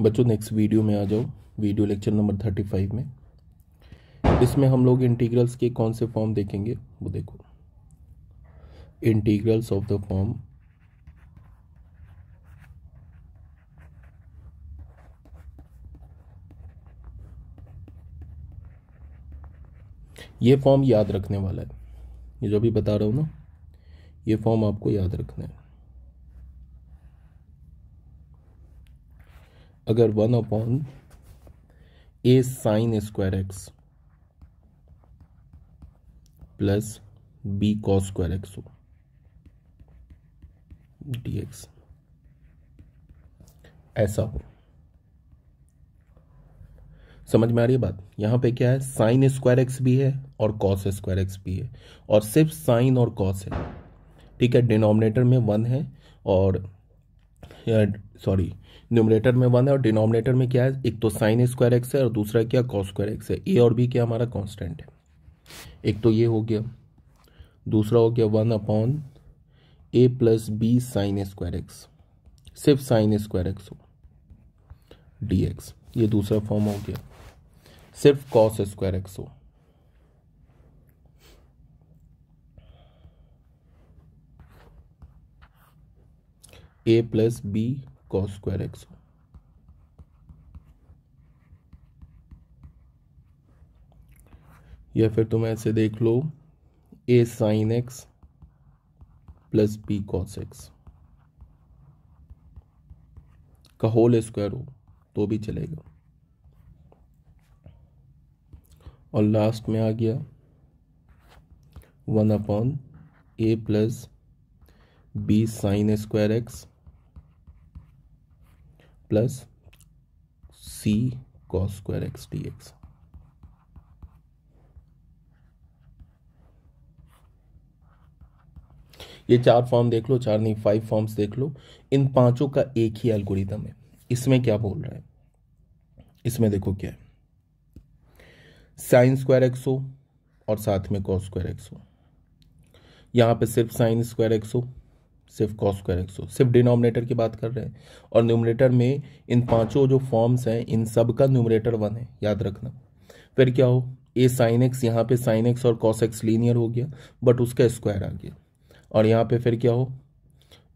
बच्चों next video में आ जाओ video lecture number thirty five में इसमें हम लोग इंटीग्रल्स के कौन से फॉर्म देखेंगे वो देखो इंटीग्रल्स ऑफ द फॉर्म ये फॉर्म याद रखने वाला है ये जो भी बता रहा हूँ ना ये फॉर्म आपको याद रखना है अगर one upon a sine square x plus b cos square x हो डी एक्स ऐसा हो समझ में आ रही है बात यहां पे क्या है साइन स्क्वायर एक्स भी है और कॉस स्क्वायर एक्स भी है और सिर्फ साइन और कॉस है ठीक है डिनोमिनेटर में वन है और सॉरी न्यूमरेटर में वन है और डिनोमिनेटर में क्या है एक तो साइन स्क्वायर एक्स है और दूसरा क्या कॉस स्क्वायर एक्स है ए और बी क्या हमारा कॉन्स्टेंट है एक तो ये हो गया दूसरा हो गया one upon a plus b sine square x सिर्फ साइन स्क्वायर एक्स हो डी एक्स ये दूसरा फॉर्म हो गया सिर्फ कॉस स्क्वायर एक्स हो a plus b cos square x या फिर तुम ऐसे देख लो a sine x plus b cos x का होल स्क्वायर हो तो भी चलेगा और लास्ट में आ गया one upon a plus b sine square x plus c cos square x d x ये चार फॉर्म देख लो चार नहीं फाइव फॉर्म्स देख लो इन पांचों का एक ही एल्गोरिदम है इसमें क्या बोल रहा है इसमें देखो क्या है साइन स्क्वायर एक्स हो और साथ में कॉस स्क्वायर एक्स हो यहां पे सिर्फ साइन स्क्वायर एक्स हो सिर्फ कॉस स्क्वायर एक्स हो सिर्फ डिनोमिनेटर की बात कर रहे हैं और न्यूमिनेटर में इन पांचों जो फॉर्म्स हैं इन सब का न्यूमिनेटर वन है याद रखना फिर क्या हो ए साइन एक्स यहाँ पे साइन एक्स और कॉस एक्स लीनियर हो गया बट उसका स्क्वायर आ गया और यहाँ पे फिर क्या हो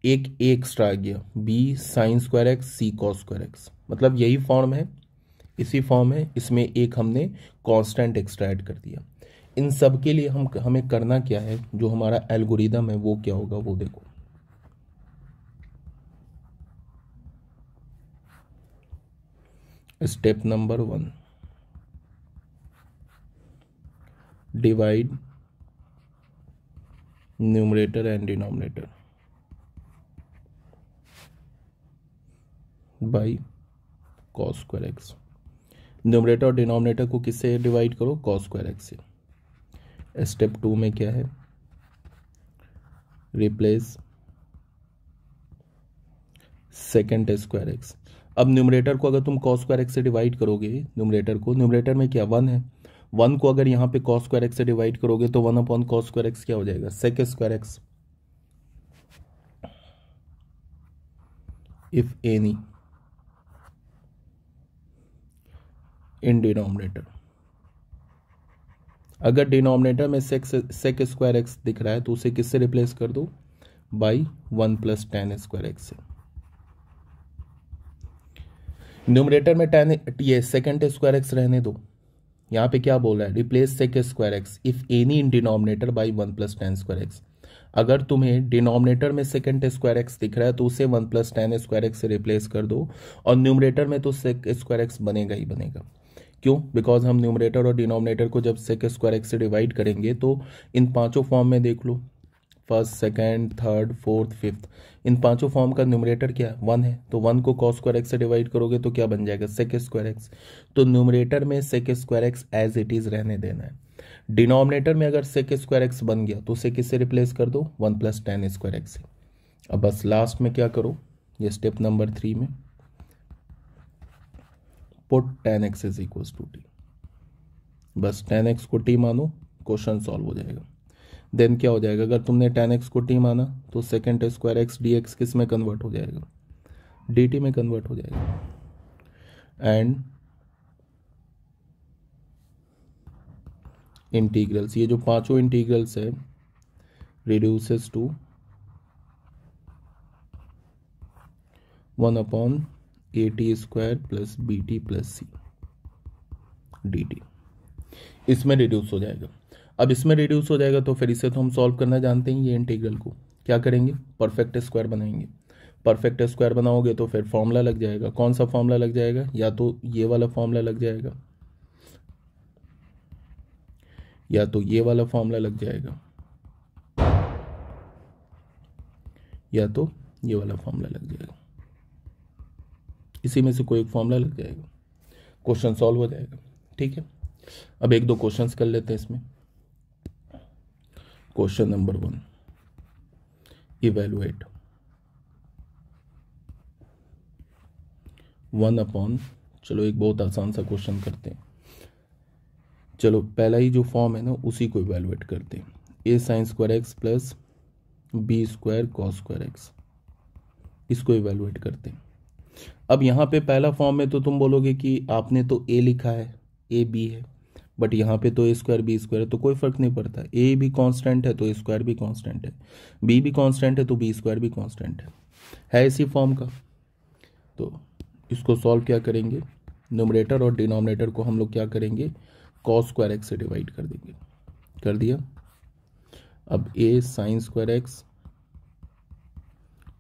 एक ए एक्स्ट्रा आ गया b sine square x c cos square x मतलब यही फॉर्म है इसी फॉर्म है इसमें एक हमने कॉन्स्टेंट एक्स्ट्रा ऐड कर दिया इन सब के लिए हम हमें करना क्या है जो हमारा एल्गोरिदम है वो क्या होगा वो देखो step number one divide numerator and denominator by cos square x numerator और डिनोमिनेटर को किससे डिवाइड करो कॉस स्क्वायर एक्स से स्टेप टू में क्या है रिप्लेस सेकेंड स्क्वायर एक्स अब न्यूमरेटर को अगर तुम कॉस स्क्वायर एक्स से डिवाइड करोगे न्यूमरेटर को न्यूमरेटर में क्या वन है वन को अगर यहाँ पे कॉस स्क्वायर एक्स से डिवाइड करोगे तो one upon cos square x क्या हो जाएगा sec square x if any in denominator अगर डिनोमिनेटर में सेक सेक स्क्वायर एक्स दिख रहा है तो उसे किससे रिप्लेस कर दो by one plus tan square x से न्यूमरेटर में टेन ये सेकेंड स्क्वायर एक्स रहने दो यहाँ पे क्या बोल रहा है replace sec square x if any in denominator by one plus tan square x अगर तुम्हें डिनोमिनेटर में सेकेंड स्क्वायर एक्स दिख रहा है तो उसे one plus tan square x से रिप्लेस कर दो और न्यूमरेटर में तो सेक स्क्वायर एक्स बनेगा ही बनेगा क्यों बिकॉज हम न्यूमरेटर और डिनोमिनेटर को जब सेक स्क्वायर एक्स से डिवाइड करेंगे तो इन पांचों फॉर्म में देख लो first second third fourth fifth इन पांचों फॉर्म का न्यूमरेटर क्या है वन है तो वन को कॉस स्क्वायर एक्स से डिवाइड करोगे तो क्या बन जाएगा सेक स्क्वायर एक्स तो न्यूमरेटर में sec square x as it is रहने देना है डिनोमिनेटर में अगर सेक स्क्वायर एक्स बन गया तो उसे किससे रिप्लेस कर दो one plus tan square x से अब बस लास्ट में क्या करो ये स्टेप नंबर थ्री में put tan x is equals to t बस टेन एक्स को टी मानो क्वेश्चन सॉल्व हो जाएगा देन क्या हो जाएगा अगर तुमने टेन एक्स को टी माना तो sec square x d x किस में कन्वर्ट हो जाएगा डी टी में कन्वर्ट हो जाएगा एंड इंटीग्रल्स ये जो पांचों इंटीग्रल्स है reduces to one upon a t square plus b t plus c d t इसमें रिड्यूस हो जाएगा अब इसमें रिड्यूस हो जाएगा तो फिर इसे तो हम सॉल्व करना जानते हैं ये इंटीग्रल को क्या करेंगे परफेक्ट स्क्वायर बनाएंगे परफेक्ट स्क्वायर बनाओगे तो फिर फॉर्मूला लग जाएगा कौन सा फॉर्मूला लग जाएगा या तो ये वाला फॉर्मूला लग जाएगा या तो ये वाला फॉर्मूला लग जाएगा या तो ये वाला फॉर्मूला लग जाएगा इसी में से कोई एक फॉर्मूला लग जाएगा क्वेश्चन सॉल्व हो जाएगा ठीक है अब एक दो क्वेश्चंस कर लेते हैं इसमें question number one evaluate one upon चलो एक बहुत आसान सा क्वेश्चन करते हैं चलो पहला ही जो फॉर्म है ना उसी को इवेलुएट करते हैं a sine square x plus b square cos square x इसको इवेलुएट करते हैं अब यहाँ पे पहला फॉर्म में तो तुम बोलोगे कि आपने तो ए लिखा है ए बी है बट यहाँ पे तो ए स्क्वायर बी स्क्वायर है तो कोई फर्क नहीं पड़ता ए भी कांस्टेंट है तो ए स्क्वायर भी कांस्टेंट है बी भी कांस्टेंट है तो बी स्क्वायर भी कांस्टेंट है है इसी फॉर्म का तो इसको सॉल्व क्या करेंगे नोमरेटर और डिनोमिनेटर को हम लोग क्या करेंगे कॉस स्क्वायर एक्स से डिवाइड कर देंगे कर दिया अब a sine square x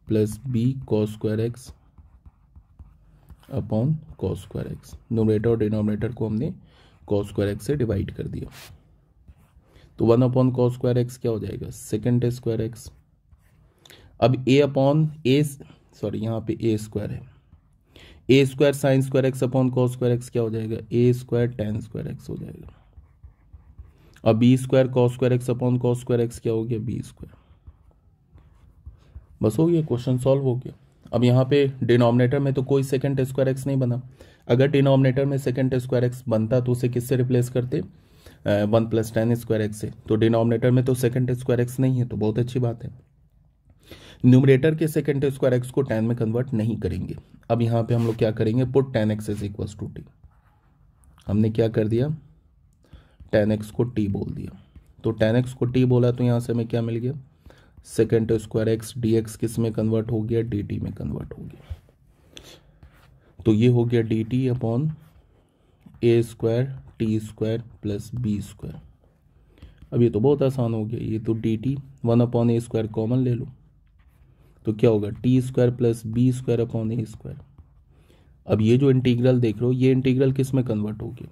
plus b cos square x upon cos square x numerator और डिनोमिनेटर को हमने कॉ स्क्वायर एक्स से डिवाइड कर दिया तो one upon cos square x क्या हो जाएगा सेकेंड स्क्वायर एक्स अब ए अपॉन ए सॉरी यहाँ पे ए स्क्वायर है a square sine square x upon cos square x क्या हो जाएगा a square tan square x हो जाएगा अब b square cos square x upon cos square x क्या हो गया बी स्क्वायर बस हो गया क्वेश्चन सॉल्व हो गया अब यहाँ पे डिनोमिनेटर में तो कोई सेकेंड स्क्वायर एक्स नहीं बना अगर डिनोमिनेटर में सेकेंड स्क्वायर एक्स बनता तो उसे किससे रिप्लेस करते one plus tan square x से तो डिनोमिनेटर में तो सेकेंड स्क्वायर एक्स नहीं है तो बहुत अच्छी बात है न्यूमरेटर के सेकेंड स्क्वायर एक्स को टेन में कन्वर्ट नहीं करेंगे अब यहाँ पे हम लोग क्या करेंगे put tan x is equal to t हमने क्या कर दिया टेन एक्स को टी बोल दिया तो टेन एक्स को टी बोला तो यहाँ से हमें क्या मिल गया second square x d x किस में कन्वर्ट हो गया डी टी में कन्वर्ट हो गया तो ये हो गया d t upon a square t square plus b square अब ये तो बहुत आसान हो गया ये तो d t one upon a square common ले लो तो क्या होगा t square plus b square upon a square अब ये जो इंटीग्रल देख रहे हो ये इंटीग्रल किस में कन्वर्ट हो गया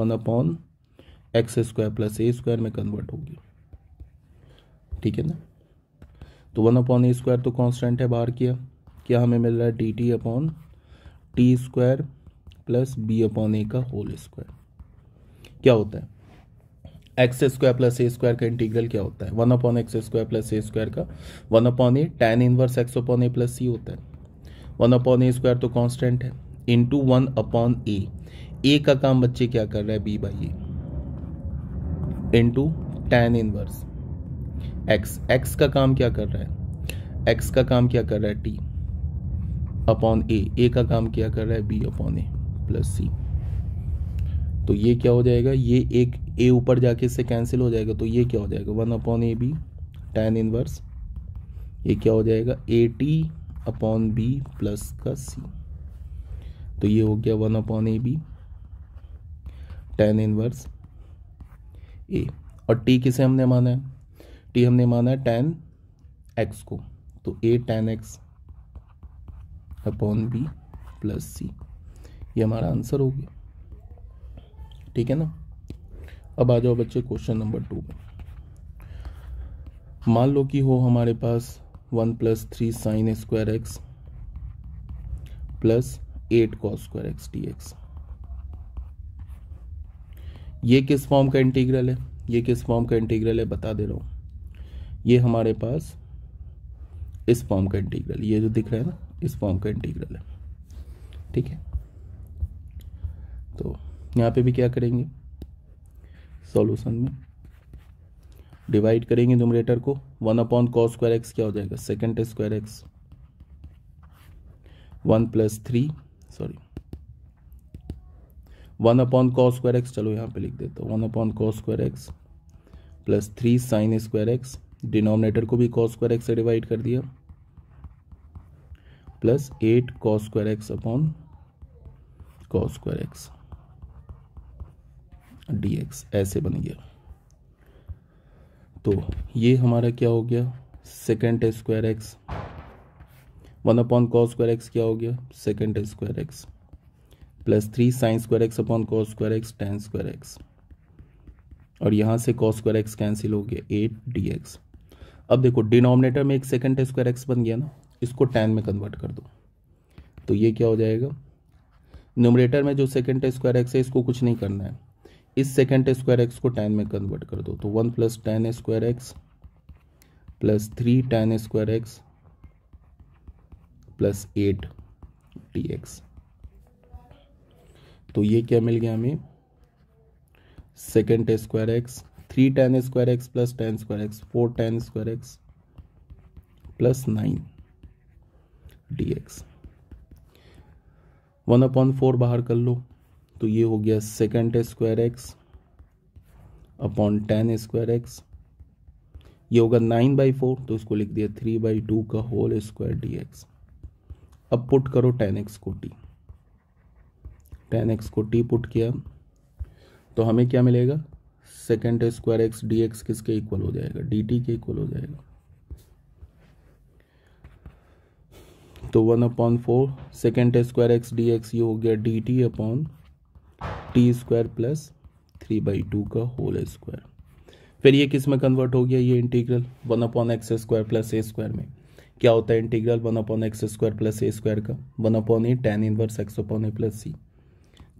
one upon x square plus a square में कन्वर्ट हो गया ठीक है ना तो वन अपॉन ए स्क्वायर तो कॉन्स्टेंट है बाहर किया क्या हमें मिल रहा है d t upon t square plus b upon a का होल स्क्वायर क्या होता है x square plus a square का इंटीग्रल क्या होता है one upon x square plus a square का one upon a tan inverse x upon a plus c होता है वन अपॉन ए स्क्वायर तो कॉन्स्टेंट है इंटू वन अपॉन ए ए का काम बच्चे क्या कर रहा है b by a into tan inverse x x का काम क्या कर रहा है एक्स का काम क्या कर रहा है टी अपॉन ए ए का काम क्या कर रहा है b upon a plus c तो ये क्या हो जाएगा ये एक ए ऊपर जाके इससे कैंसिल हो जाएगा तो ये क्या हो जाएगा one upon A B ten inverse ये क्या हो जाएगा A T upon B plus का सी तो ये हो गया one upon A B ten inverse A और टी किसे हमने माना है टी हमने माना है टेन एक्स को तो a tan x upon B plus c ये हमारा आंसर हो गया ठीक है ना अब आ जाओ बच्चे क्वेश्चन नंबर टू में मान लो कि हो हमारे पास one plus three sine square x plus eight cos square x d x ये किस फॉर्म का इंटीग्रल है ये किस फॉर्म का इंटीग्रल है बता दे रहा हूं ये हमारे पास इस फॉर्म का इंटीग्रल ये जो दिख रहा है ना इस फॉर्म का इंटीग्रल है ठीक है तो यहाँ पे भी क्या करेंगे सॉल्यूशन में डिवाइड करेंगे नोमरेटर को one upon cos square x क्या हो जाएगा second square x one plus three sorry one upon cos square x चलो यहाँ पे लिख देता हूँ one upon cos square x plus three sine square x denominator को भी कॉ स्क्वायर एक्स से डिवाइड कर दिया plus eight cos square x upon cos square x d x ऐसे बन गया तो ये हमारा क्या हो गया second square x one upon cos square x क्या हो गया second square x plus three sine square x upon cos square x tan square x और यहां से कॉस स्क्वायर एक्स कैंसिल हो गया एट डी एक्स अब देखो डिनोमिनेटर में एक सेकेंड स्क्वायर एक्स बन गया ना इसको टेन में कन्वर्ट कर दो तो ये क्या हो जाएगा न्यूमरेटर में जो सेकेंड स्क्वायर एक्स है इसको कुछ नहीं करना है इस सेकेंड स्क्वायर एक्स को टेन में कन्वर्ट कर दो तो one plus tan square x plus three tan square x plus eight t x तो ये क्या मिल गया हमें sec square x three tan square x plus tan square x four tan square x plus nine d x one upon four बाहर कर लो तो ये हो गया second square x upon tan square x ये होगा नाइन बाई फोर तो इसको लिख दिया थ्री बाई टू का होल स्क्वायर डी एक्स अब पुट करो टेन एक्स को टी टेन एक्स को टी पुट किया तो हमें क्या मिलेगा sec square x d x किसके इक्वल हो जाएगा डी टी के इक्वल हो जाएगा तो one upon four sec square x d x ये हो गया d t upon t square plus three by two का होल स्क्वायर फिर ये किस में कन्वर्ट हो गया ये integral one upon x square plus a square में क्या होता है integral one upon x square plus a square का one upon a tan inverse x upon a plus c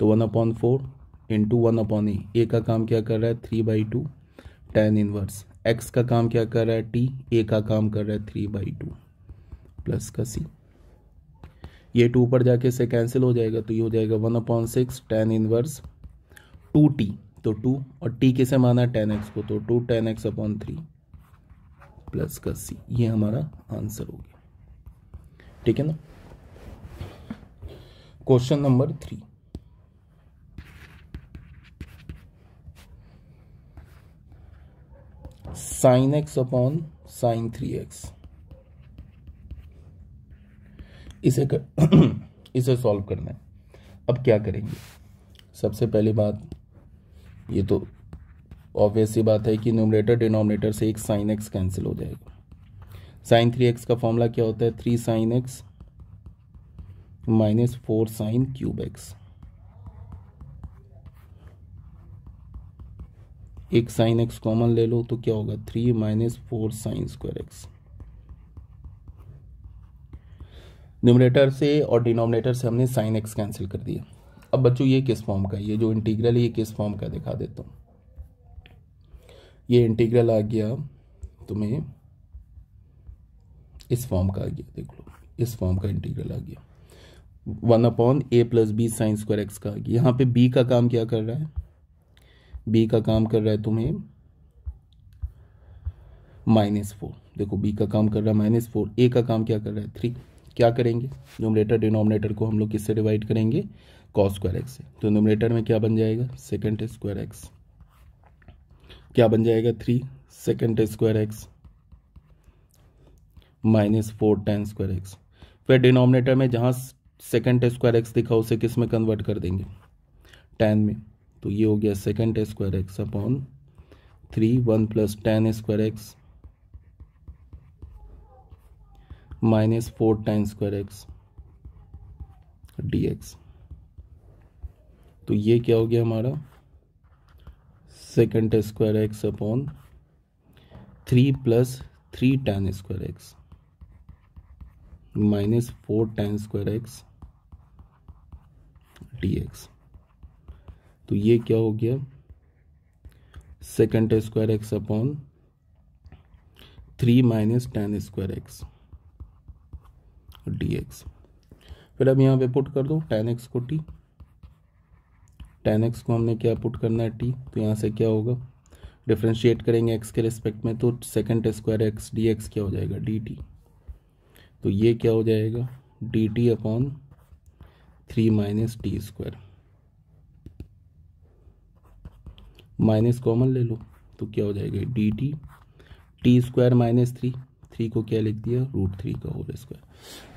तो one upon four into one upon ए ए का काम क्या कर रहा है three by two tan inverse x का काम क्या कर रहा है टी ए का काम कर रहा है थ्री बाई टू प्लस का सी ये टू ऊपर जाके इसे कैंसिल हो जाएगा तो ये हो जाएगा one upon six ten inverse two T तो टू और टी किसे माना है टेन एक्स को तो two ten x upon three plus का सी ये हमारा आंसर हो गया ठीक है ना question number three sine x upon sine three x इसे कर इसे सॉल्व करना है अब क्या करेंगे सबसे पहली बात ये तो ऑब्वियस सी बात है कि न्यूमरेटर डिनोमिनेटर से एक साइन एक्स कैंसिल हो जाएगा साइन थ्री एक्स का फॉर्मूला क्या होता है three sine x minus four sine cube x एक साइन एक्स कॉमन ले लो तो क्या होगा three minus four sine square x numerator से और डिनोमिनेटर से हमने साइन एक्स कैंसिल कर दिया अब बच्चों ये किस फॉर्म का ये जो इंटीग्रल है ये किस फॉर्म का दिखा देता हूँ ये इंटीग्रल आ गया तुम्हें इस फॉर्म का आ गया देख लो इस फॉर्म का इंटीग्रल आ गया one upon a plus b sine square x का आ गया यहाँ पे बी का काम क्या कर रहा है बी का काम कर रहा है तुम्हें माइनस फोर देखो बी का काम कर रहा है माइनस फोर ए का काम क्या कर रहा है थ्री क्या करेंगे नोमिनेटर डिनोमिनेटर को हम लोग किससे डिवाइड करेंगे कॉस स्क्वायर एक्स से तो नोमिनेटर में क्या बन जाएगा सेकेंड स्क्वायर एक्स क्या बन जाएगा three sec square x minus four tan square x फिर डिनोमिनेटर में जहाँ सेकेंड स्क्वायर एक्स दिखा उसे किस में कन्वर्ट कर देंगे टेन में तो ये हो गया second square x upon three one plus tan square x minus four time square x d x तो ये क्या हो गया हमारा second square x upon three plus three tan square x minus four tan square x d x तो ये क्या हो गया second square x upon three minus tan square x d x फिर अब यहाँ पे पुट कर दो टेन एक्स को टी टेन एक्स को हमने क्या पुट करना है टी तो यहाँ से क्या होगा डिफ्रेंशिएट करेंगे एक्स के रिस्पेक्ट में तो sec square x d x क्या हो जाएगा डी टी तो ये क्या हो जाएगा d t upon three minus t square minus common ले लो तो क्या हो जाएगा d t t square minus three three को क्या लिख दिया रूट थ्री का होल स्क्वायर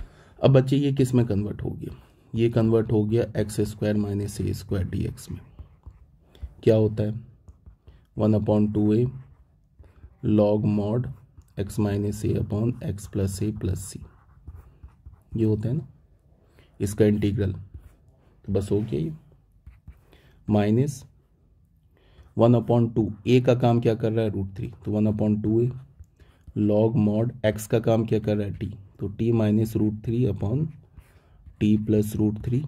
अब बच्चे ये किस में कन्वर्ट हो गया ये कन्वर्ट हो गया x square minus a square d x में क्या होता है one upon two a log mod x minus a upon x plus a plus c ये होता है ना इसका इंटीग्रल तो बस हो गया ये minus one upon two a का काम क्या कर रहा है रूट थ्री तो one upon two a log mod x का काम क्या कर रहा है टी तो t minus root three upon t plus root three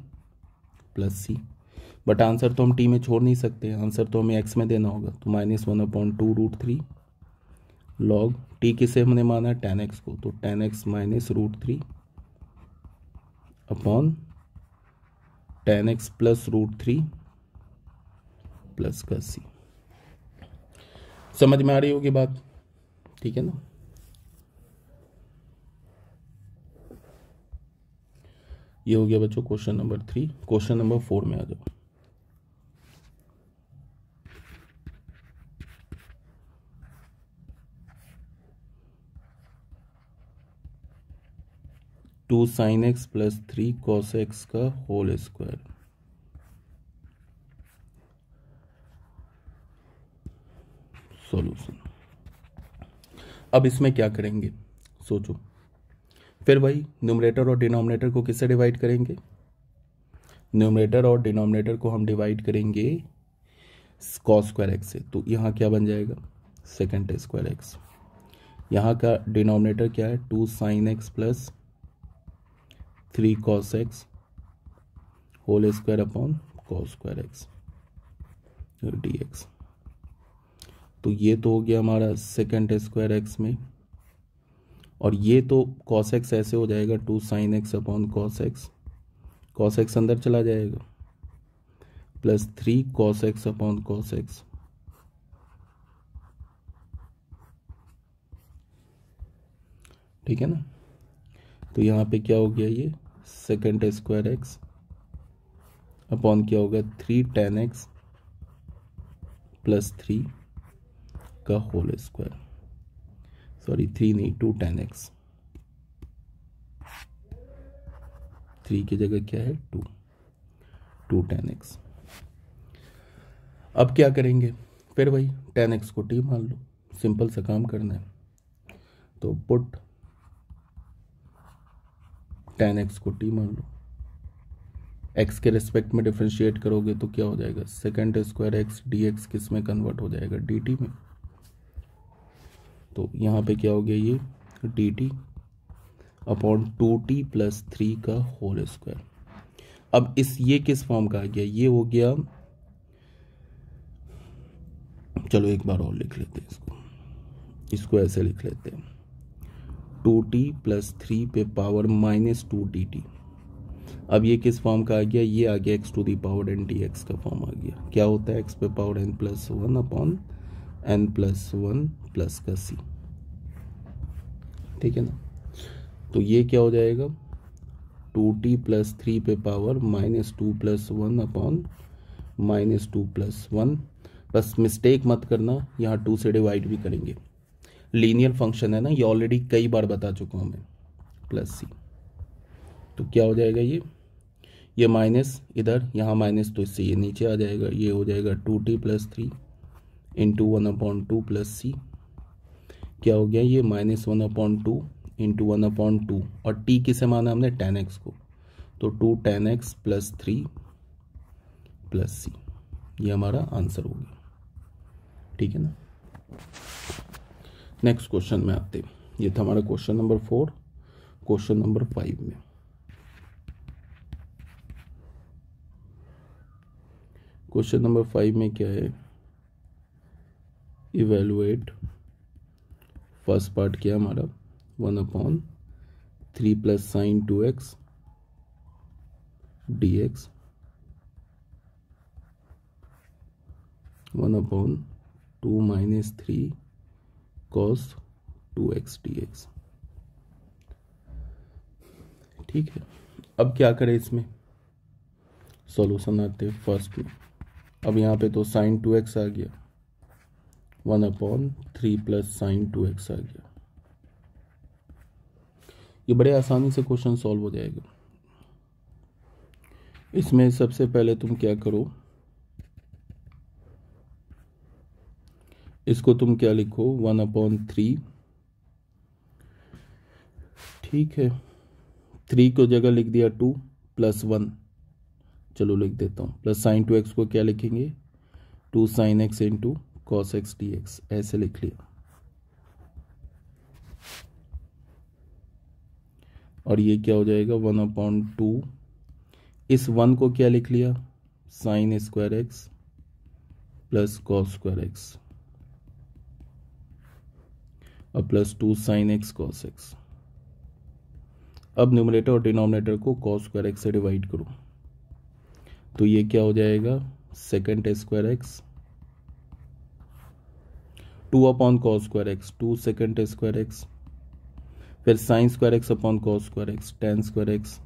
plus c but answer तो हम टी में छोड़ नहीं सकते आंसर तो हमें एक्स में देना होगा तो minus one upon two root three log T किसे हमने माना टेन एक्स को तो ten x minus root three upon ten x plus root three plus का सी समझ में आ रही होगी बात ठीक है ना ये हो गया बच्चों question number three question number four में आ जाओ two sine x plus three cos x का होल स्क्वायर सॉल्यूशन अब इसमें क्या करेंगे सोचो फिर वही न्यूमरेटर और डिनोमिनेटर को किससे डिवाइड करेंगे न्यूमरेटर और डिनोमिनेटर को हम डिवाइड करेंगे कॉस स्क्वायर एक्स से तो यहाँ क्या बन जाएगा सेकेंड स्क्वायर एक्स यहाँ का डिनोमिनेटर क्या है two sine x plus three cos x whole square upon cos square x d x तो ये तो हो गया हमारा सेकेंड स्क्वायर एक्स में और ये तो कॉस एक्स ऐसे हो जाएगा two sine x upon cos x cos x अंदर चला जाएगा plus three cos x upon cos x ठीक है ना तो यहाँ पे क्या हो गया ये सेकेंड स्क्वायर एक्स अपॉन क्या होगा three tan x plus three का होल स्क्वायर सॉरी थ्री नहीं टू टेन एक्स थ्री की जगह क्या है टू टू टेन एक्स अब क्या करेंगे फिर वही टेन एक्स को टी मान लो सिंपल सा काम करना है तो पुट टेन एक्स को टी मान लो एक्स के रिस्पेक्ट में डिफ्रेंशिएट करोगे तो क्या हो जाएगा second square x d x किस में कन्वर्ट हो जाएगा डी टी में तो यहाँ पे क्या हो गया ये d t upon two t plus three का होल स्क्वायर अब इस ये किस फॉर्म का आ गया ये हो गया चलो एक बार और लिख लेते हैं इसको इसको ऐसे लिख लेते हैं टू टी प्लस थ्री पे power minus two d t अब ये किस फॉर्म का आ गया ये आ गया X to the power N D X का फॉर्म आ गया क्या होता है एक्स पे power N plus one upon N plus one plus का सी ठीक है ना तो ये क्या हो जाएगा टू टी प्लस थ्री पे power minus two plus one upon minus two plus one बस मिस्टेक मत करना यहाँ टू से डिवाइड भी करेंगे लीनियर फंक्शन है ना ये ऑलरेडी कई बार बता चुका हूँ मैं प्लस सी तो क्या हो जाएगा ये ये माइनस इधर यहाँ माइनस तो इससे ये नीचे आ जाएगा ये हो जाएगा two t plus three into one upon two plus c क्या हो गया ये minus one upon two into one upon two और टी किसे माना हमने टेन एक्स को तो two ten x plus three plus c ये हमारा आंसर हो गया ठीक है ना नेक्स्ट क्वेश्चन में आते हैं ये था हमारा question number four question number five में क्वेश्चन नंबर फाइव में क्या है इवेलुएट फर्स्ट पार्ट क्या हमारा one upon three plus sine two x d x one upon two minus three cos two x d x ठीक है अब क्या करें इसमें सॉल्यूशन आते हैं फर्स्ट में अब यहाँ पे तो साइन टू एक्स आ गया one upon three plus sine two x आ गया ये बड़े आसानी से क्वेश्चन सॉल्व हो जाएगा इसमें सबसे पहले तुम क्या करो इसको तुम क्या लिखो वन अपॉन थ्री ठीक है थ्री को जगह लिख दिया टू प्लस वन चलो लिख देता हूँ प्लस साइन टू एक्स को क्या लिखेंगे two sine x into cos x d x ऐसे लिख लिया और ये क्या हो जाएगा वन अपॉइंट टू इस वन को क्या लिख लिया sine square x plus cos square x और plus two sine x cos x अब न्यूमरेटर और डिनोमिनेटर को कॉस स्क्वायर एक्स से डिवाइड करो तो ये क्या हो जाएगा second square x two upon cos square x two second square x फिर sine square x upon cos square x tan square x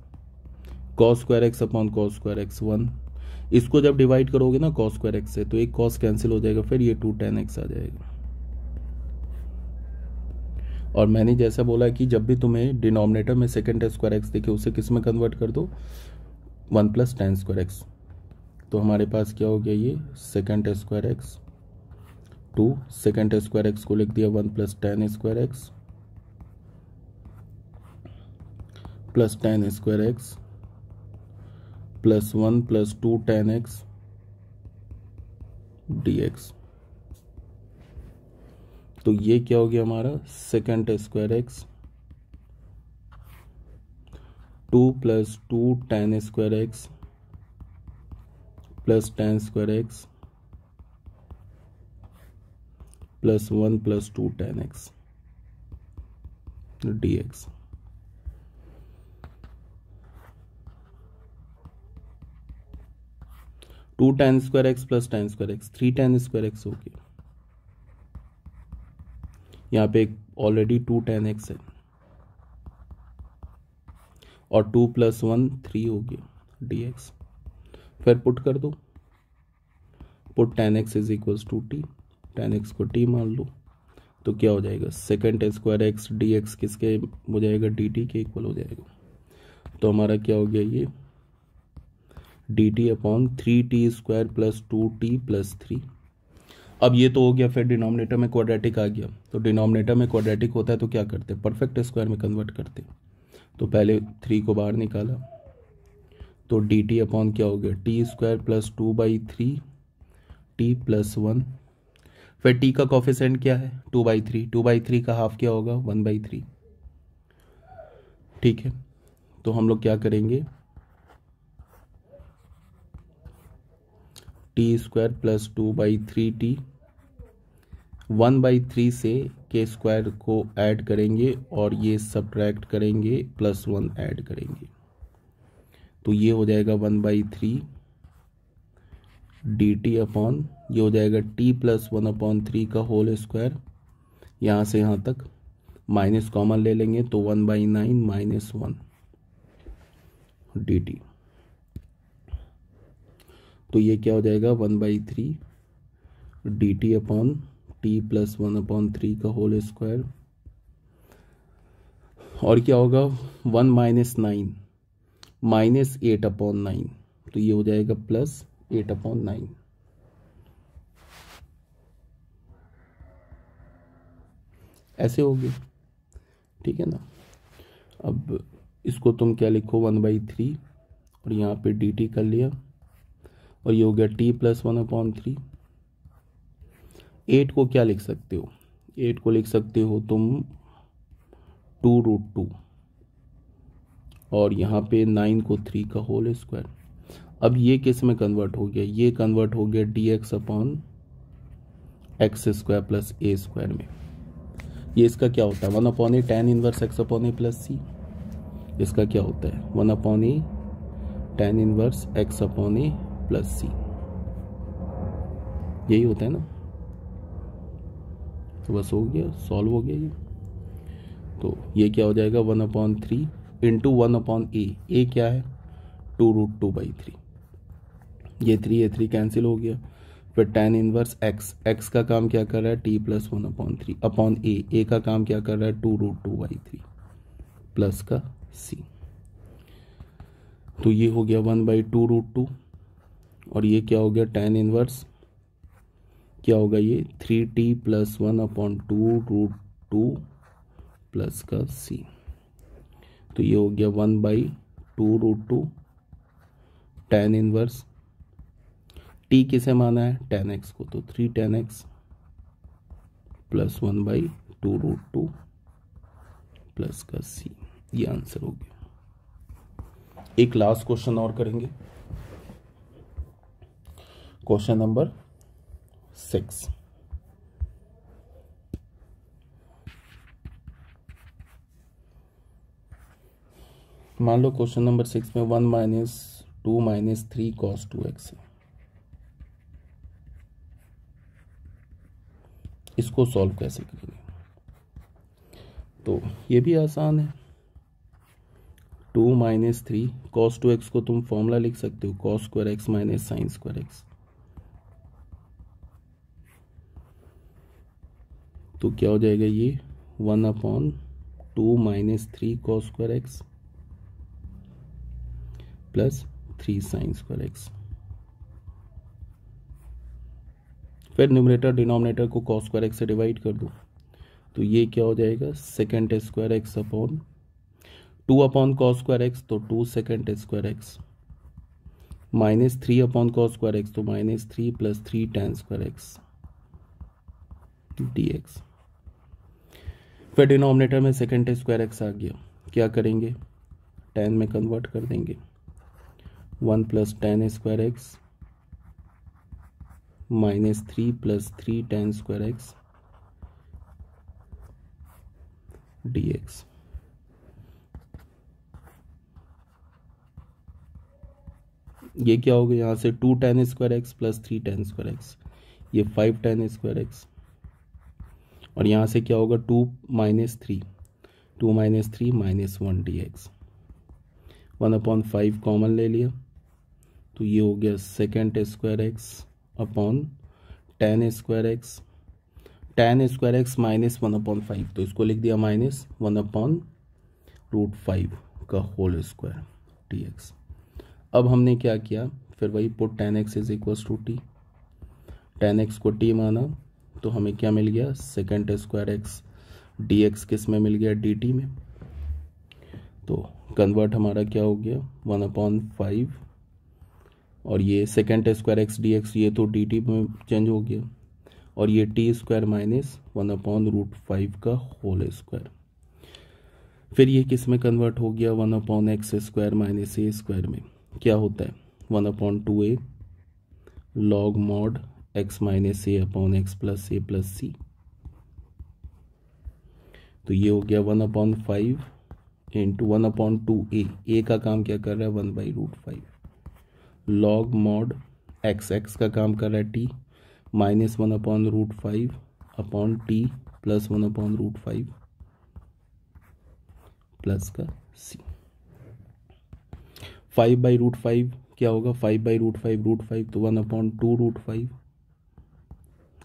cos square x upon cos square x one इसको जब divide करोगे ना cos square x से तो एक cos cancel हो जाएगा फिर ये टू टेन एक्स आ जाएगा और मैंने जैसा बोला कि जब भी तुम्हें डिनोमिनेटर में सेकेंड स्क्वायर एक्स देखे उसे किस में कन्वर्ट कर दो one plus tan square x तो हमारे पास क्या हो गया ये second square x two second square x को लिख दिया one plus tan square x plus tan square x plus one plus two ten x d x तो ये क्या हो गया हमारा second square x two plus two tan square x plus tan square x plus one plus two ten x d x to tan square x plus tan square x three tan square x हो गया यहाँ पे already two ten x है और to plus one three हो गया d x फिर put कर दो put tan x is equals to t tan x को टी मान लूँ तो क्या हो जाएगा second square x d x किसके हो जाएगा डी टी के इक्वल हो जाएगा तो हमारा क्या हो गया ये d t upon three t square plus two t plus three अब ये तो हो गया फिर डिनोमिनेटर में क्वाड्रेटिक आ गया तो डिनोमिनेटर में क्वाड्रेटिक होता है तो क्या करते हैं परफेक्ट स्क्वायर में कन्वर्ट करते तो पहले थ्री को बाहर निकाला तो डी टी अपॉन क्या हो गया t square plus two by three t plus one फिर टी का कॉफिशेंट क्या है two by three two by three का हाफ क्या होगा वन बाई थ्री ठीक है तो हम लोग क्या करेंगे t square plus two by three t one by three से के स्क्वायर को ऐड करेंगे और ये सब्ट्रैक्ट करेंगे प्लस वन ऐड करेंगे तो ये हो जाएगा one by three d t upon ये हो जाएगा t plus one upon three का होल स्क्वायर यहाँ से यहाँ तक माइनस कॉमन ले लेंगे तो one by nine minus one d t तो ये क्या हो जाएगा one by three d t upon t plus one upon three का होल स्क्वायर और क्या होगा one minus nine minus eight upon nine तो ये हो जाएगा प्लस एट अपॉन नाइन ऐसे हो गए ठीक है ना अब इसको तुम क्या लिखो वन बाई थ्री और यहाँ पे डी टी कर लिया और ये हो गया t plus one upon three eight को क्या लिख सकते हो एट को लिख सकते हो तुम टू रूट टू और यहाँ पे नाइन को थ्री का होल स्क्वायर अब ये किस में कन्वर्ट हो गया ये कन्वर्ट हो गया d x upon x square plus a square में ये इसका क्या होता है one upon a tan inverse x upon a plus c इसका क्या होता है one upon a tan inverse x upon a plus c यही होता है ना तो बस हो गया सॉल्व हो गया ये तो ये क्या हो जाएगा one upon three into one upon A a क्या है two root two by three ये थ्री ये थ्री कैंसिल हो गया फिर टेन इनवर्स एक्स एक्स का काम क्या कर रहा है T plus one upon three upon ए ए का काम क्या कर रहा है two root two by three plus का सी तो ये हो गया one by two root two और ये क्या हो गया टेन इनवर्स क्या होगा ये three t plus one upon two root two plus का सी तो ये हो गया one by two root to tan inverse T किसे माना है टेन एक्स को तो three tan x plus one by two root two plus का सी ये आंसर हो गया एक लास्ट क्वेश्चन और करेंगे क्वेश्चन नंबर सिक्स मान लो क्वेश्चन नंबर सिक्स में one minus two minus three cos two x है इसको सॉल्व कैसे करेंगे तो ये भी आसान है two minus three cos two x को तुम फॉर्मूला लिख सकते हो cos square x minus sine square x तो क्या हो जाएगा ये one upon two minus three cos square x plus three sine square x फिर न्यूमरेटर डिनोमिनेटर को कॉस स्क्वायर एक्स से डिवाइड कर दो तो ये क्या हो जाएगा second square x upon two upon cos square x तो two second square x minus three upon cos square x तो minus three plus three tan square x d x फिर डिनोमिनेटर में सेकेंड स्क्वायर एक्स आ गया क्या करेंगे tan में convert कर देंगे one plus tan square x minus three plus three tan square x d x ये क्या हो गया यहाँ से two tan square x plus three tan square x ये फाइव टेन स्क्वायर एक्स और यहाँ से क्या होगा two minus three two minus three minus one d x one upon five common ले लिया तो ये हो गया second square x upon tan square x tan square x minus one upon five तो इसको लिख दिया minus one upon root five का होल स्क्वायर टी एक्स अब हमने क्या किया फिर वही put tan x is equal to t tan x को टी माना तो हमें क्या मिल गया second square x d x किस में मिल गया डी टी में तो कन्वर्ट हमारा क्या हो गया वन अपॉन फाइव और ये second square x d x ये तो डी टी में चेंज हो गया और ये t square minus one upon root five का होल स्क्वायर फिर ये किस में कन्वर्ट हो गया one upon x square minus a square में क्या होता है one upon two a log mod x minus a upon x plus a plus c तो ये हो गया one upon five into one upon two a का काम क्या कर रहा है one by root five log mod x x का काम कर रहा है T minus one upon root five upon t plus one upon root five plus का सी फाइव बाई रूट फाइव क्या होगा five by root five root five तो one upon two root five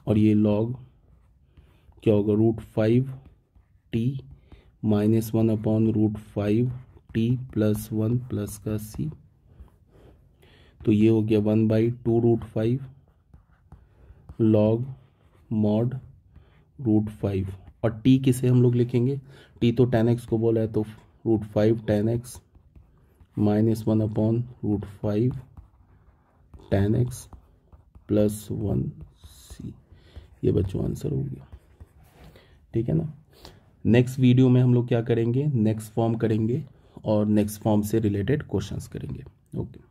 और ये लॉग क्या होगा root five T minus one upon root five T plus one plus का C तो ये हो गया one by two root five log mod root five और टी किसे हम लोग लिखेंगे टी तो टेन एक्स को बोला है तो root five ten x minus one upon root five ten x plus one C ये बच्चों आंसर हो गया ठीक है ना नेक्स्ट वीडियो में हम लोग क्या करेंगे नेक्स्ट फॉर्म करेंगे और नेक्स्ट फॉर्म से रिलेटेड क्वेश्चंस करेंगे ओके